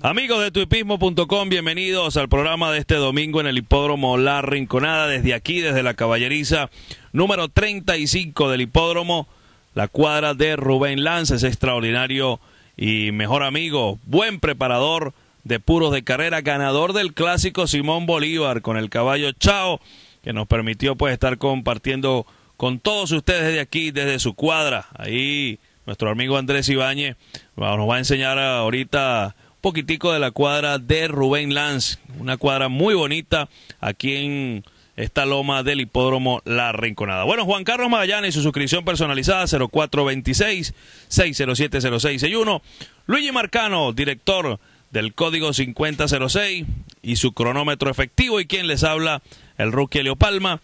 Amigos de tuipismo.com, bienvenidos al programa de este domingo en el hipódromo La Rinconada, desde aquí, desde la caballeriza número 35 del hipódromo, la cuadra de Rubén Lanz. es extraordinario y mejor amigo, buen preparador de puros de carrera, ganador del clásico Simón Bolívar con el caballo Chao, que nos permitió pues estar compartiendo con todos ustedes desde aquí, desde su cuadra. Ahí nuestro amigo Andrés Ibáñez nos va a enseñar ahorita poquitico de la cuadra de Rubén Lanz, una cuadra muy bonita aquí en esta loma del hipódromo La Rinconada. Bueno, Juan Carlos Magallanes y su suscripción personalizada 0426-607-0661. Luigi Marcano, director del código 5006 y su cronómetro efectivo y quien les habla, el rookie Leopalma,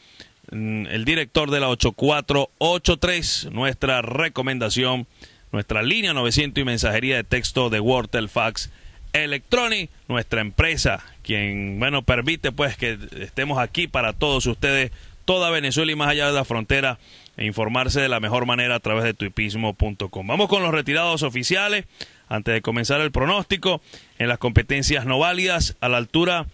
Palma, mm, el director de la 8483, nuestra recomendación, nuestra línea 900 y mensajería de texto de Wortel Fax Electronic, nuestra empresa, quien, bueno, permite pues que estemos aquí para todos ustedes, toda Venezuela y más allá de la frontera, e informarse de la mejor manera a través de tuipismo.com. Vamos con los retirados oficiales, antes de comenzar el pronóstico, en las competencias no válidas, a la altura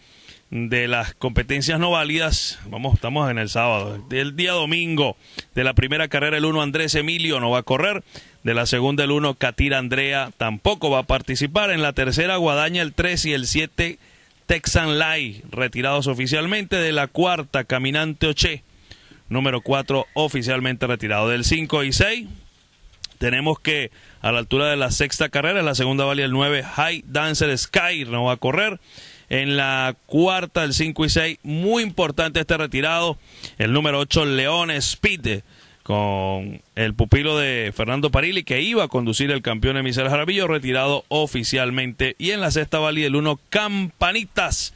de las competencias no válidas, vamos, estamos en el sábado, el día domingo de la primera carrera, el 1 Andrés Emilio no va a correr, de la segunda, el 1, Katira Andrea tampoco va a participar. En la tercera, Guadaña el 3 y el 7, Texan Lai, retirados oficialmente. De la cuarta, Caminante Oche, número 4, oficialmente retirado. Del 5 y 6, tenemos que a la altura de la sexta carrera, en la segunda vale el 9, High Dancer Sky no va a correr. En la cuarta, el 5 y 6, muy importante este retirado, el número 8, León Speed con el pupilo de Fernando Parili, que iba a conducir el campeón Emisel Jarabillo, retirado oficialmente. Y en la sexta valía el 1, Campanitas.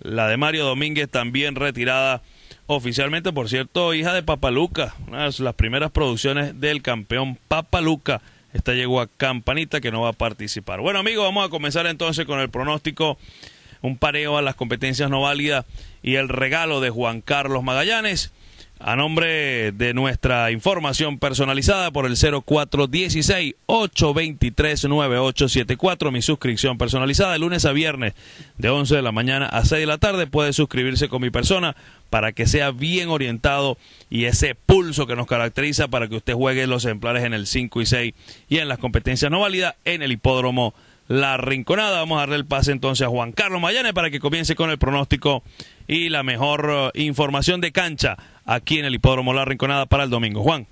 La de Mario Domínguez también retirada oficialmente, por cierto, hija de Papaluca. Una de las primeras producciones del campeón Papaluca. Esta llegó a Campanita, que no va a participar. Bueno, amigos, vamos a comenzar entonces con el pronóstico. Un pareo a las competencias no válidas y el regalo de Juan Carlos Magallanes. A nombre de nuestra información personalizada por el 0416-823-9874, mi suscripción personalizada de lunes a viernes de 11 de la mañana a 6 de la tarde, puede suscribirse con mi persona para que sea bien orientado y ese pulso que nos caracteriza para que usted juegue los ejemplares en el 5 y 6 y en las competencias no válidas en el hipódromo la rinconada. Vamos a darle el pase entonces a Juan Carlos Mayane para que comience con el pronóstico y la mejor eh, información de cancha aquí en el Hipódromo La Rinconada para el domingo. Juan.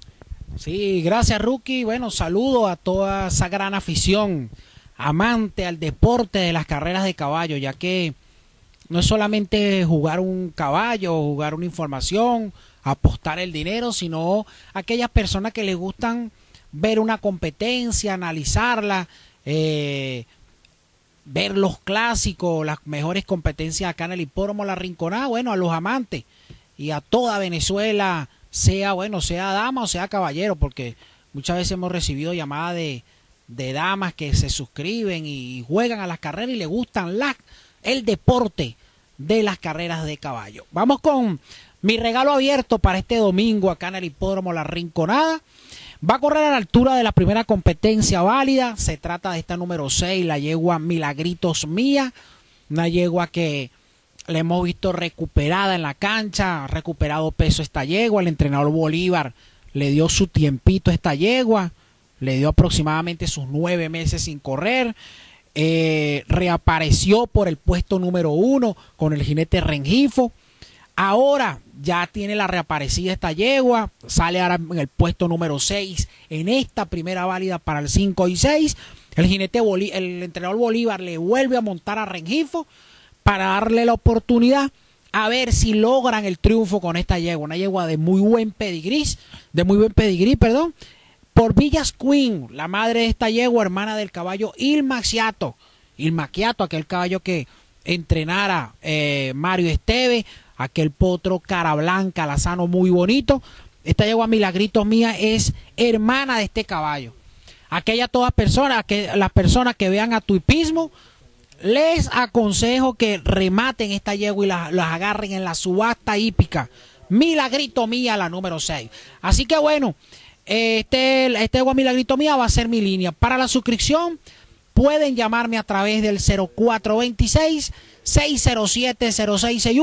Sí, gracias Rookie. Bueno, saludo a toda esa gran afición amante al deporte de las carreras de caballo, ya que no es solamente jugar un caballo, jugar una información, apostar el dinero, sino aquellas personas que les gustan ver una competencia, analizarla, eh, ver los clásicos, las mejores competencias acá en el hipódromo La Rinconada, bueno, a los amantes y a toda Venezuela, sea bueno, sea dama o sea caballero, porque muchas veces hemos recibido llamadas de, damas que se suscriben y juegan a las carreras y le gustan el deporte de las carreras de caballo. Vamos con mi regalo abierto para este domingo acá en el hipódromo La Rinconada. Va a correr a la altura de la primera competencia válida. Se trata de esta número 6, la yegua Milagritos Mía. Una yegua que le hemos visto recuperada en la cancha, ha recuperado peso esta yegua. El entrenador Bolívar le dio su tiempito a esta yegua, le dio aproximadamente sus nueve meses sin correr. Eh, reapareció por el puesto número uno con el jinete Rengifo. Ahora ya tiene la reaparecida esta yegua, sale ahora en el puesto número 6 en esta primera válida para el 5 y 6. El jinete el entrenador Bolívar le vuelve a montar a Rengifo para darle la oportunidad a ver si logran el triunfo con esta yegua, una yegua de muy buen pedigrí, de muy buen pedigrí, perdón, por Villas Queen, la madre de esta yegua, hermana del caballo il il Maciato, aquel caballo que entrenara eh, Mario Esteve, aquel potro cara blanca, lazano muy bonito. Esta yegua milagrito mía es hermana de este caballo. Aquella todas personas, que las personas que vean a tu hipismo, les aconsejo que rematen esta yegua y las, agarren en la subasta hípica. Milagrito mía, la número 6. Así que bueno, este, este yegua milagrito mía va a ser mi línea. Para la suscripción, pueden llamarme a través del 0426 607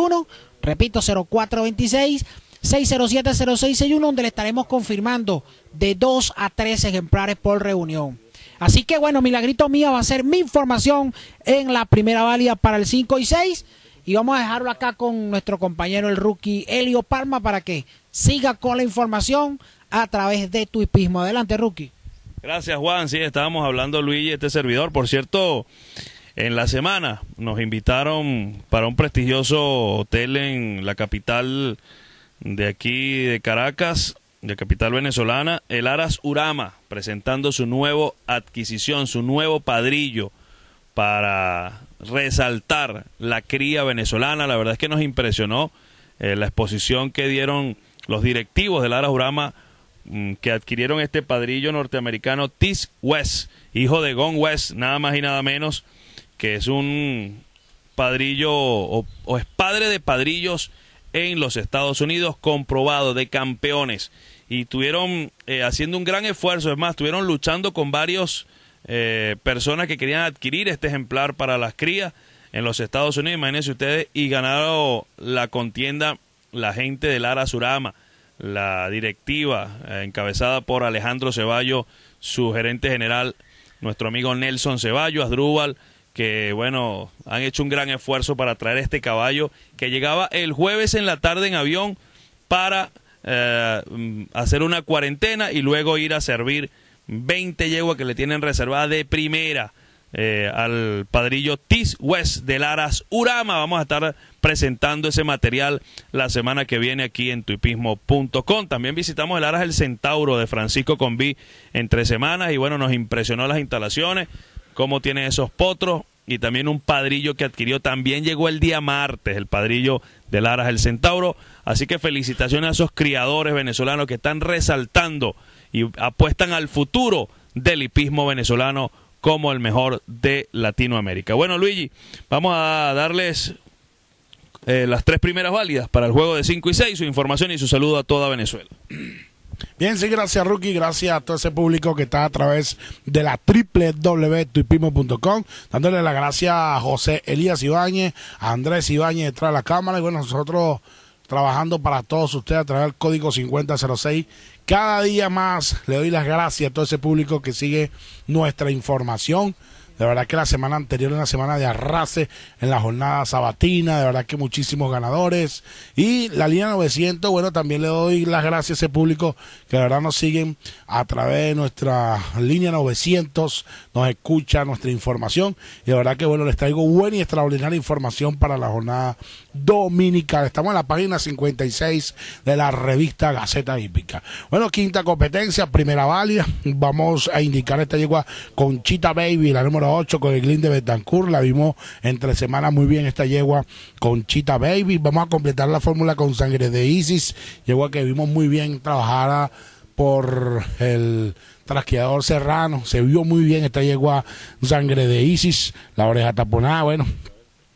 Repito, 0426-607-0661, donde le estaremos confirmando de dos a tres ejemplares por reunión. Así que bueno, milagrito mía va a ser mi información en la primera válida para el 5 y 6. Y vamos a dejarlo acá con nuestro compañero el rookie Elio Palma para que siga con la información a través de tu hipismo. Adelante, rookie. Gracias, Juan. Sí, estábamos hablando Luis y este servidor. Por cierto, en la semana nos invitaron para un prestigioso hotel en la capital de aquí de Caracas, de capital venezolana, el Aras Urama, presentando su nuevo adquisición, su nuevo padrillo para resaltar la cría venezolana. La verdad es que nos impresionó eh, la exposición que dieron los directivos del Aras Urama Mm, que adquirieron este padrillo norteamericano Tis West, hijo de Gon West, nada más y nada menos, que es un padrillo o, es padre de padrillos en los Estados Unidos, comprobado de campeones. Y tuvieron eh, haciendo un gran esfuerzo, es más, estuvieron luchando con varios eh, personas que querían adquirir este ejemplar para las crías en los Estados Unidos, imagínense ustedes, y ganaron la contienda la gente de Lara Surama la directiva eh, encabezada por Alejandro Ceballo, su gerente general, nuestro amigo Nelson Ceballo, Adrúbal, que bueno, han hecho un gran esfuerzo para traer este caballo que llegaba el jueves en la tarde en avión para eh, mm, hacer una cuarentena y luego ir a servir 20 yeguas que le tienen reservada de primera eh, al padrillo Tis West de Aras Urama. Vamos a estar presentando ese material la semana que viene aquí en tuipismo.com. También visitamos el Aras El Centauro de Francisco Conví entre semanas y bueno, nos impresionó las instalaciones, cómo tienen esos potros y también un padrillo que adquirió. También llegó el día martes el padrillo del Aras El Centauro. Así que felicitaciones a esos criadores venezolanos que están resaltando y apuestan al futuro del hipismo venezolano como el mejor de Latinoamérica. Bueno, Luigi, vamos a darles eh, las tres primeras válidas para el juego de 5 y 6, su información y su saludo a toda Venezuela. Bien, sí, gracias Rookie, gracias a todo ese público que está a través de la www.tuipimo.com, dándole las gracias a José Elías Ibáñez, a Andrés Ibáñez detrás de la cámara y bueno, nosotros trabajando para todos ustedes a través del código 5006. Cada día más le doy las gracias a todo ese público que sigue nuestra información. De verdad que la semana anterior, una semana de arrase en la jornada sabatina, de verdad que muchísimos ganadores. Y la línea 900, bueno, también le doy las gracias al público que de verdad nos siguen a través de nuestra línea 900, nos escucha nuestra información. Y de verdad que, bueno, les traigo buena y extraordinaria información para la jornada dominical Estamos en la página 56 de la revista Gaceta Hípica. Bueno, quinta competencia, primera válida. Vamos a indicar esta yegua Chita Baby, la número con el Glyn de Betancourt. La vimos entre semanas muy bien esta yegua con Chita Baby. Vamos a completar la fórmula con Sangre de Isis, yegua que vimos muy bien trabajada por el trasqueador serrano. Se vio muy bien esta yegua Sangre de Isis, la oreja taponada, bueno.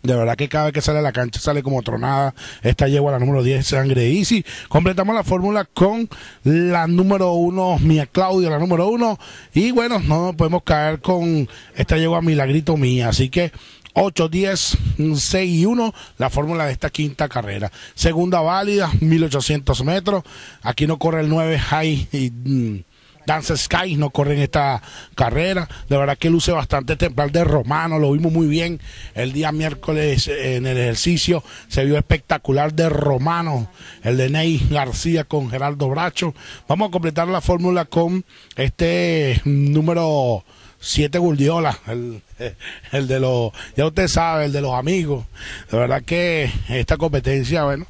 De verdad que cada vez que sale a la cancha sale como tronada. Esta yegua, la número 10, Sangre Easy. Completamos la fórmula con la número 1, Mía Claudia, la número 1. Y bueno, no podemos caer con esta yegua Milagrito Mía. Así que 8, 10, 6 y 1, la fórmula de esta quinta carrera. Segunda válida, 1800 metros. Aquí no corre el 9 high y mm, Dance Sky no en esta carrera. De verdad que luce bastante temprano de Romano, lo vimos muy bien el día miércoles en el ejercicio. Se vio espectacular de Romano, el de Ney García con Gerardo Bracho. Vamos a completar la fórmula con este número 7 Guldiola, el, el de los, ya usted sabe, el de los amigos. De verdad que esta competencia, bueno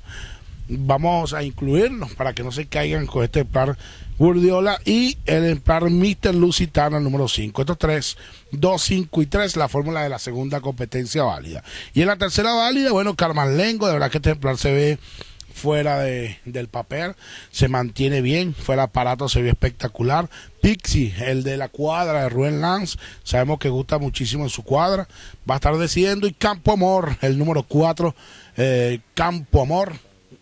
vamos a incluirnos para que no se caigan con este Emplar Guardiola y el Emplar Mr. Lusitano número 5. Estos 3, 2, 5 y 3, la fórmula de la segunda competencia válida. Y en la tercera válida, bueno, Carmen Lengo, de verdad que este Emplar se ve fuera del papel, se mantiene bien, fue el aparato, se ve espectacular. Pixie, el de la cuadra de Ruben Lanz, sabemos que gusta muchísimo en su cuadra, va a estar decidiendo. Y Campo Amor, el número 4, eh, Campo Amor,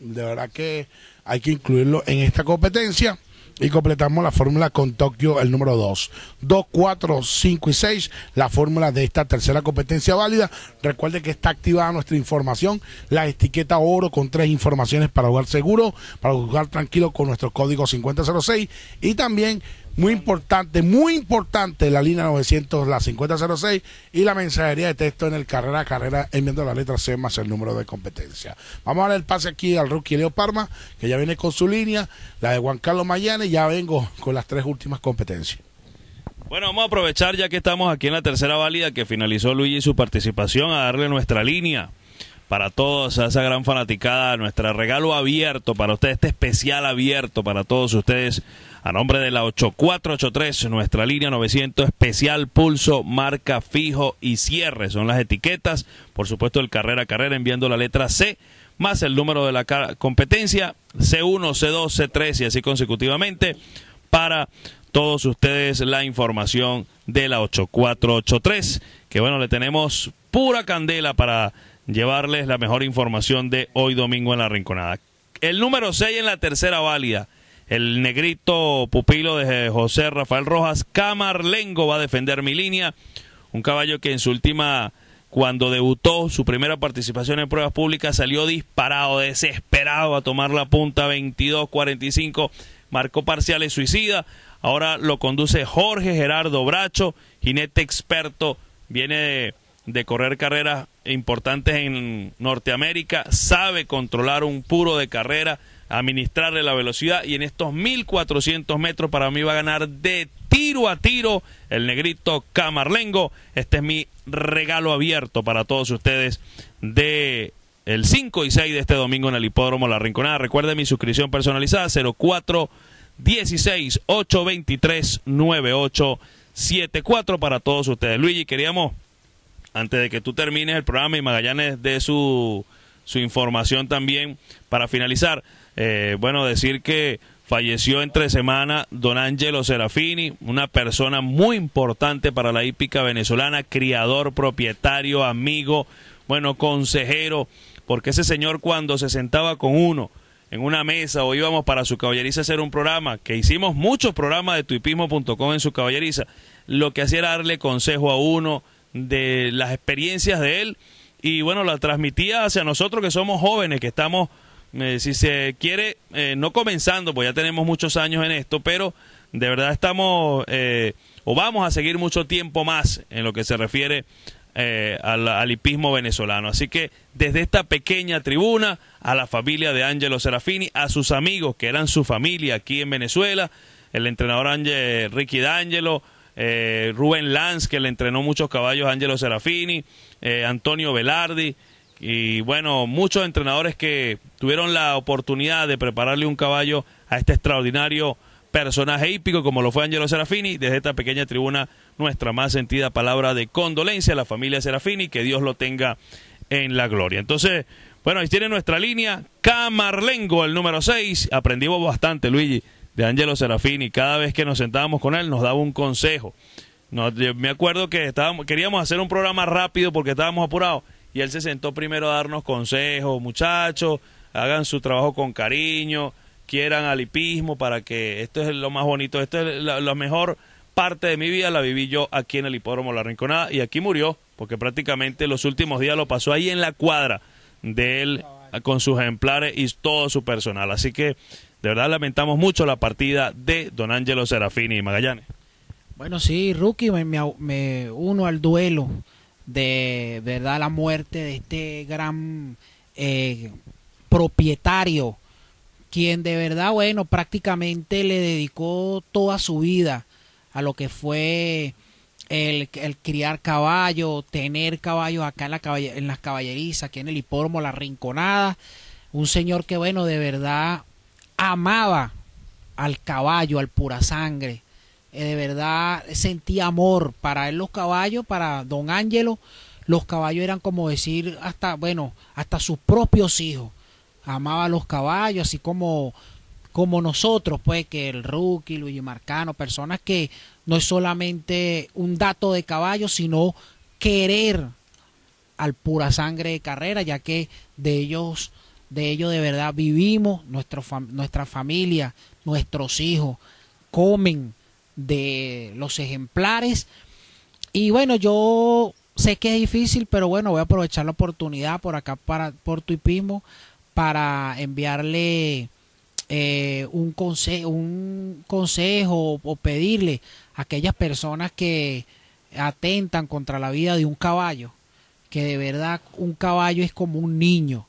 de verdad que hay que incluirlo en esta competencia. Y completamos la fórmula con Tokio, el número 2. 2, 4, 5 y 6, la fórmula de esta tercera competencia válida. Recuerde que está activada nuestra información, la etiqueta oro con tres informaciones para jugar seguro, para jugar tranquilo con nuestro código 5006 y también muy importante, muy importante la línea 900, la 5006 y la mensajería de texto en el carrera a carrera enviando la letra C más el número de competencia. Vamos a dar el pase aquí al rookie Leo Parma, que ya viene con su línea, la de Juan Carlos Mayane, ya vengo con las tres últimas competencias. Bueno, vamos a aprovechar ya que estamos aquí en la tercera válida que finalizó Luigi su participación a darle nuestra línea para todos, a esa gran fanaticada, nuestro regalo abierto para ustedes, este especial abierto para todos ustedes a nombre de la 8483, nuestra línea 900 especial, pulso, marca fijo y cierre. Son las etiquetas. Por supuesto, el carrera a carrera enviando la letra C más el número de la competencia C1, C2, C3 y así consecutivamente para todos ustedes la información de la 8483. Que bueno, le tenemos pura candela para llevarles la mejor información de hoy domingo en la Rinconada. El número 6 en la tercera válida. El negrito pupilo de José Rafael Rojas Camarlengo va a defender mi línea. Un caballo que en su última, cuando debutó, su primera participación en pruebas públicas, salió disparado, desesperado a tomar la punta 22-45. Marcó parciales suicida. Ahora lo conduce Jorge Gerardo Bracho, jinete experto. Viene de correr carreras importantes en Norteamérica. Sabe controlar un puro de carrera administrarle la velocidad y en estos 1400 metros para mí va a ganar de tiro a tiro el negrito Camarlengo. Este es mi regalo abierto para todos ustedes de el 5 y 6 de este domingo en el Hipódromo La Rinconada. Recuerden mi suscripción personalizada 04 16 823 9874 para todos ustedes. Luigi, queríamos antes de que tú termines el programa y Magallanes dé su, su información también para finalizar. Eh, bueno, decir que falleció entre semana don Angelo Serafini, una persona muy importante para la hípica venezolana, criador, propietario, amigo, bueno, consejero, porque ese señor cuando se sentaba con uno en una mesa o íbamos para su caballeriza a hacer un programa, que hicimos muchos programas de tuipismo.com en su caballeriza, lo que hacía era darle consejo a uno de las experiencias de él y bueno, la transmitía hacia nosotros que somos jóvenes, que estamos eh, si se quiere, eh, no comenzando, pues ya tenemos muchos años en esto, pero de verdad estamos eh, o vamos a seguir mucho tiempo más en lo que se refiere al, hipismo venezolano. Así que desde esta pequeña tribuna, a la familia de Angelo Serafini, a sus amigos que eran su familia aquí en Venezuela, el entrenador Ricky D'Angelo, Rubén Lanz, que le entrenó muchos caballos a Angelo Serafini, Antonio Velardi, y bueno, muchos entrenadores que tuvieron la oportunidad de prepararle un caballo a este extraordinario personaje hípico como lo fue Angelo Serafini. Desde esta pequeña tribuna, nuestra más sentida palabra de condolencia a la familia Serafini, que Dios lo tenga en la gloria. Entonces, bueno, ahí tiene nuestra línea, Camarlengo, el número 6. Aprendimos bastante, Luigi, de Angelo Serafini. Cada vez que nos sentábamos con él, nos daba un consejo. me acuerdo que estábamos, queríamos hacer un programa rápido porque estábamos apurados y él se sentó primero a darnos consejos, muchachos, hagan su trabajo con cariño, quieran al hipismo para que esto es lo más bonito, esto es la, mejor parte de mi vida, la viví yo aquí en el hipódromo La Rinconada y aquí murió, porque prácticamente los últimos días lo pasó ahí en la cuadra de él con sus ejemplares y todo su personal. Así que de verdad lamentamos mucho la partida de Don Angelo Serafini y Magallanes. Bueno, sí, Rookie, me uno al duelo de verdad la muerte de este gran eh, propietario, quien de verdad, bueno, prácticamente le dedicó toda su vida a lo que fue el, criar caballos, tener caballos acá en, la caball en las caballerizas, aquí en el hipódromo, la rinconada. Un señor que, bueno, de verdad amaba al caballo, al pura sangre eh, de verdad sentía amor para él los caballos, para don Ángelo. Los caballos eran como decir hasta, bueno, hasta sus propios hijos. Amaba los caballos, así como, como nosotros, pues, que el Rookie, Luigi Marcano, personas que no es solamente un dato de caballo, sino querer al pura sangre de carrera, ya que de ellos, de ellos de verdad vivimos, nuestro, nuestra familia, nuestros hijos, comen, de los ejemplares. Y bueno, yo sé que es difícil, pero bueno, voy a aprovechar la oportunidad por acá para por Pismo para enviarle eh, un, un consejo o pedirle a aquellas personas que atentan contra la vida de un caballo, que de verdad un caballo es como un niño.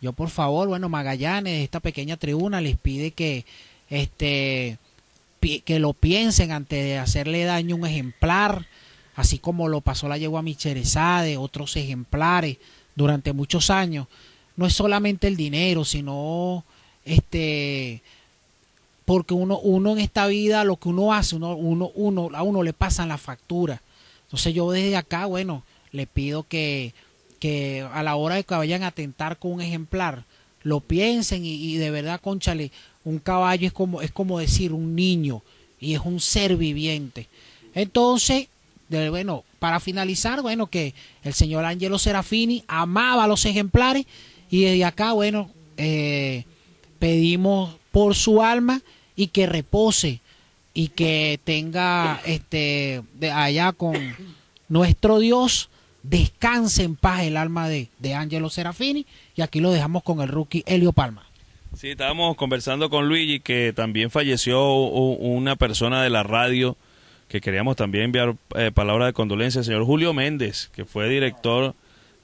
Yo por favor, bueno, Magallanes, esta pequeña tribuna les pide que este que lo piensen antes de hacerle daño a un ejemplar, así como lo pasó la yegua Micherezade, otros ejemplares durante muchos años. No es solamente el dinero, sino este porque uno, uno en esta vida lo que uno hace, uno, uno, a uno le pasan la factura. Entonces yo desde acá, bueno, le pido que, que a la hora de que vayan a atentar con un ejemplar, lo piensen y, y de verdad, conchale, un caballo es como, es como decir un niño y es un ser viviente. Entonces, bueno, para finalizar, bueno, que el señor Angelo Serafini amaba los ejemplares y desde acá, bueno, eh, pedimos por su alma y que repose y que tenga este de allá con nuestro Dios descanse en paz el alma de, de Angelo Serafini y aquí lo dejamos con el rookie Helio Palma. Sí, estábamos conversando con Luigi que también falleció una persona de la radio que queríamos también enviar eh, palabra de condolencia, el señor Julio Méndez, que fue director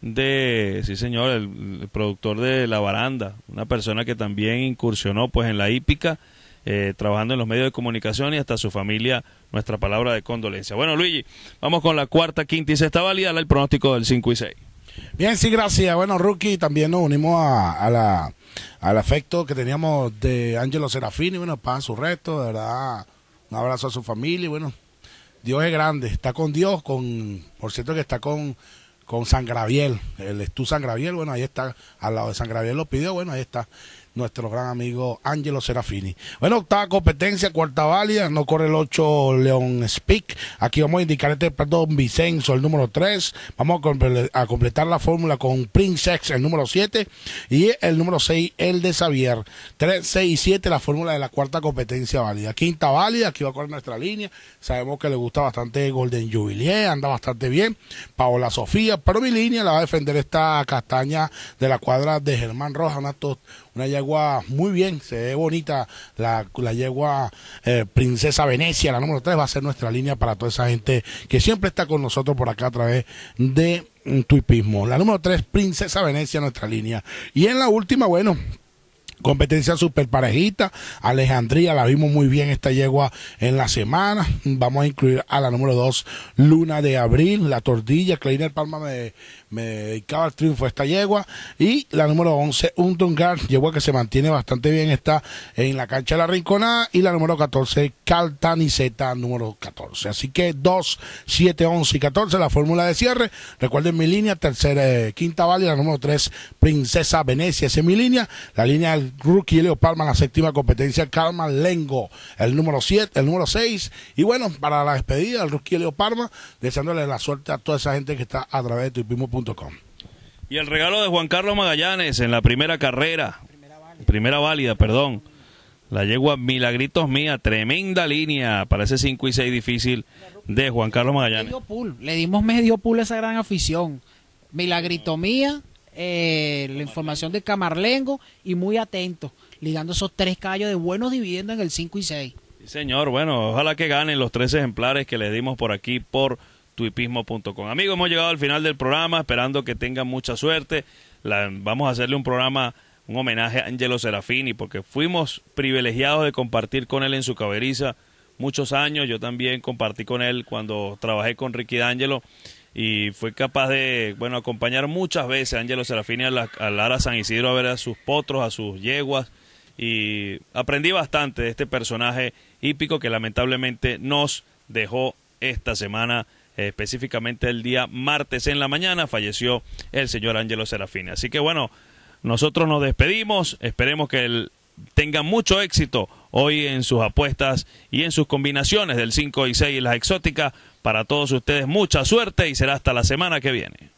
de, sí señor, el, productor de La Baranda, una persona que también incursionó pues en la hípica, eh, trabajando en los medios de comunicación y hasta su familia, nuestra palabra de condolencia. Bueno, Luigi, vamos con la cuarta, quinta y sexta válida, el pronóstico del 5 y 6. Bien, sí, gracias. Bueno, Rookie, también nos unimos a, la, al afecto que teníamos de Angelo Serafini, bueno, para su resto, de verdad, un abrazo a su familia, y bueno, Dios es grande, está con Dios, con, por cierto que está con, con San Graviel, el Estú San Graviel, bueno, ahí está, al lado de San Graviel lo pidió, bueno, ahí está nuestro gran amigo Angelo Serafini. Bueno, octava competencia, cuarta válida, no corre el 8 León Speak. Aquí vamos a indicar este perdón, Vicenzo, el número 3. Vamos a, completar la fórmula con Princex, el número 7. Y el número 6, el de Xavier. 3, 6 y 7, la fórmula de la cuarta competencia válida. Quinta válida, aquí va a correr nuestra línea. Sabemos que le gusta bastante Golden Jubilee, anda bastante bien. Paola Sofía, pero mi línea la va a defender esta castaña de la cuadra de Germán Rojas, una una yegua muy bien, se ve bonita, la, yegua eh, Princesa Venecia, la número tres va a ser nuestra línea para toda esa gente que siempre está con nosotros por acá a través de mm, tuipismo. La número 3, Princesa Venecia, nuestra línea. Y en la última, bueno, Competencia super parejita. Alejandría, la vimos muy bien esta yegua en la semana. Vamos a incluir a la número 2, Luna de Abril, La Tordilla. Kleiner Palma me, dedicaba al triunfo esta yegua. Y la número 11, Untongar yegua que se mantiene bastante bien, está en la cancha de la Rinconada. Y la número 14, Caltaniceta, número 14. Así que 2, 7, 11 y 14, la fórmula de cierre. Recuerden mi línea, tercera, eh, quinta valle, la número 3, Princesa Venecia, esa es mi línea. La línea rookie Leo Palma en la séptima competencia, Calma Lengo, el número 7, el número 6. Y bueno, para la despedida, el rookie Leo Palma, deseándole la suerte a toda esa gente que está a través de tuipismo.com. Y el regalo de Juan Carlos Magallanes en la primera carrera, primera válida, perdón. La yegua Milagritos Mía, tremenda línea para ese 5 y 6 difícil de Juan Carlos Magallanes. medio Le dimos medio pool a esa gran afición. Milagrito Mía, eh, la información de Camarlengo y muy atento, ligando esos tres callos de buenos dividendos en el 5 y 6. señor, bueno, ojalá que ganen los tres ejemplares que les dimos por aquí por tuipismo.com. Amigos, hemos llegado al final del programa, esperando que tengan mucha suerte. vamos a hacerle un programa, un homenaje a Angelo Serafini, porque fuimos privilegiados de compartir con él en su caberiza muchos años. Yo también compartí con él cuando trabajé con Ricky D'Angelo y fue capaz de, bueno, acompañar muchas veces a Angelo Serafini a, la, Lara San Isidro a ver a sus potros, a sus yeguas y aprendí bastante de este personaje hípico que lamentablemente nos dejó esta semana eh, específicamente el día martes en la mañana falleció el señor Angelo Serafini. Así que bueno, nosotros nos despedimos, esperemos que él tenga mucho éxito hoy en sus apuestas y en sus combinaciones del 5 y 6 y las exóticas para todos ustedes, mucha suerte y será hasta la semana que viene.